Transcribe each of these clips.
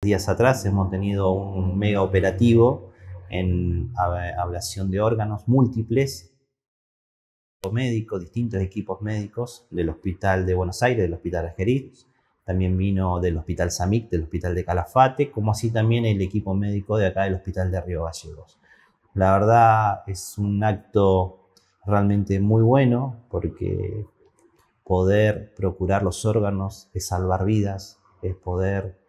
Días atrás hemos tenido un mega operativo en ablación de órganos múltiples, distintos equipos médicos del Hospital de Buenos Aires, del Hospital Ajeriz, también vino del Hospital Samic, del Hospital de Calafate, como así también el equipo médico de acá del Hospital de Río Gallegos. La verdad es un acto realmente muy bueno porque poder procurar los órganos es salvar vidas, es poder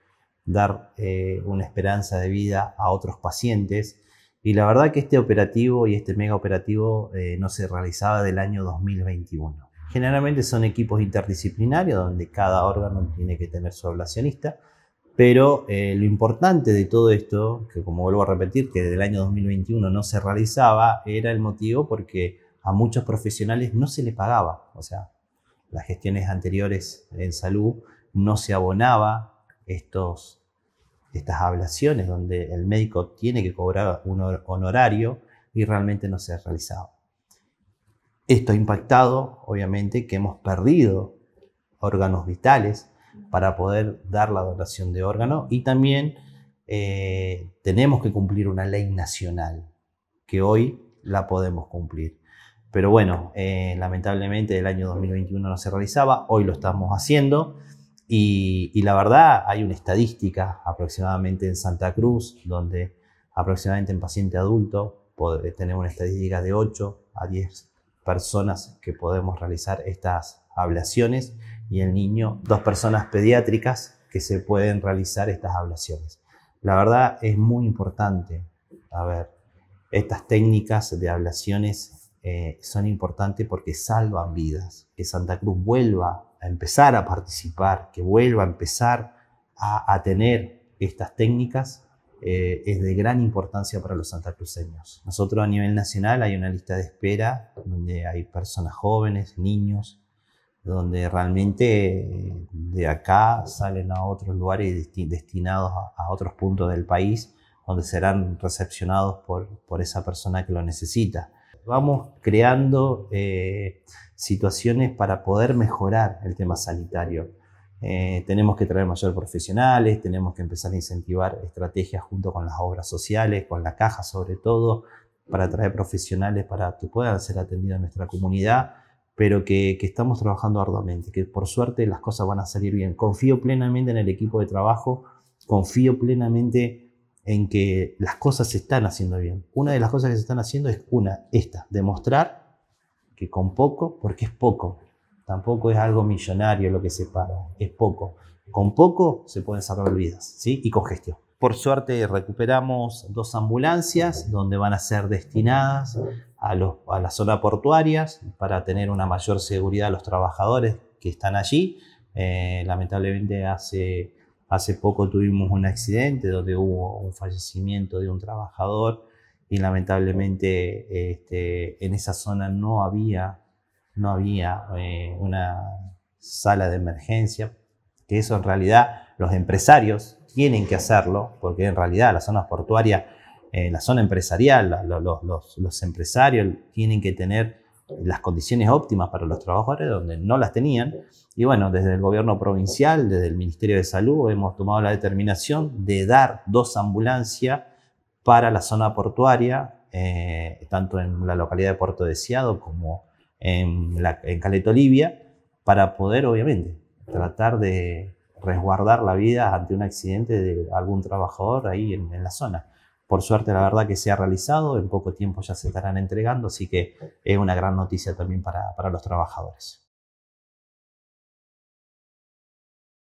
dar eh, una esperanza de vida a otros pacientes. Y la verdad que este operativo y este mega operativo eh, no se realizaba del año 2021. Generalmente son equipos interdisciplinarios donde cada órgano tiene que tener su ablacionista, pero eh, lo importante de todo esto, que como vuelvo a repetir, que desde el año 2021 no se realizaba, era el motivo porque a muchos profesionales no se les pagaba. O sea, las gestiones anteriores en salud no se abonaba estos, estas ablaciones donde el médico tiene que cobrar un honorario y realmente no se ha realizado. Esto ha impactado, obviamente, que hemos perdido órganos vitales para poder dar la donación de órgano y también eh, tenemos que cumplir una ley nacional que hoy la podemos cumplir. Pero bueno, eh, lamentablemente el año 2021 no se realizaba, hoy lo estamos haciendo. Y, la verdad, hay una estadística aproximadamente en Santa Cruz, donde aproximadamente en paciente adulto eh, tenemos una estadística de 8 a 10 personas que podemos realizar estas ablaciones y el niño dos personas pediátricas que se pueden realizar estas ablaciones. La verdad es muy importante, a ver, estas técnicas de ablaciones eh, son importantes porque salvan vidas, que Santa Cruz vuelva a empezar a participar, que vuelva a empezar a, tener estas técnicas, eh, es de gran importancia para los santacruceños. Nosotros a nivel nacional hay una lista de espera donde hay personas jóvenes, niños, donde realmente eh, de acá salen a otros lugares destinados a, a, otros puntos del país, donde serán recepcionados por, por esa persona que lo necesita vamos creando eh, situaciones para poder mejorar el tema sanitario. Eh, tenemos que traer mayores profesionales, tenemos que empezar a incentivar estrategias junto con las obras sociales, con la caja sobre todo, para traer profesionales para que puedan ser atendidos en nuestra comunidad, pero que, que estamos trabajando arduamente, que por suerte las cosas van a salir bien. Confío plenamente en el equipo de trabajo, confío plenamente en que las cosas se están haciendo bien. Una de las cosas que se están haciendo es una, esta, demostrar que con poco, porque es poco, tampoco es algo millonario lo que se paga, es poco. Con poco se pueden salvar vidas, ¿sí? Y con gestión. Por suerte recuperamos dos ambulancias donde van a ser destinadas a, los, a la zona portuarias para tener una mayor seguridad a los trabajadores que están allí. Eh, lamentablemente hace Hace poco tuvimos un accidente donde hubo un fallecimiento de un trabajador y lamentablemente este, en esa zona no había, no había eh, una sala de emergencia, que eso en realidad los empresarios tienen que hacerlo, porque en realidad la zona portuaria, eh, la zona empresarial, los, los, los empresarios tienen que tener las condiciones óptimas para los trabajadores donde no las tenían. Y bueno, desde el gobierno provincial, desde el Ministerio de Salud, hemos tomado la determinación de dar dos ambulancias para la zona portuaria, eh, tanto en la localidad de Puerto Deseado como en, la, en Caleta Olivia, para poder, obviamente, tratar de resguardar la vida ante un accidente de algún trabajador ahí en la zona. Por suerte, la verdad que se ha realizado, en poco tiempo ya se estarán entregando, así que es una gran noticia también para, para los trabajadores.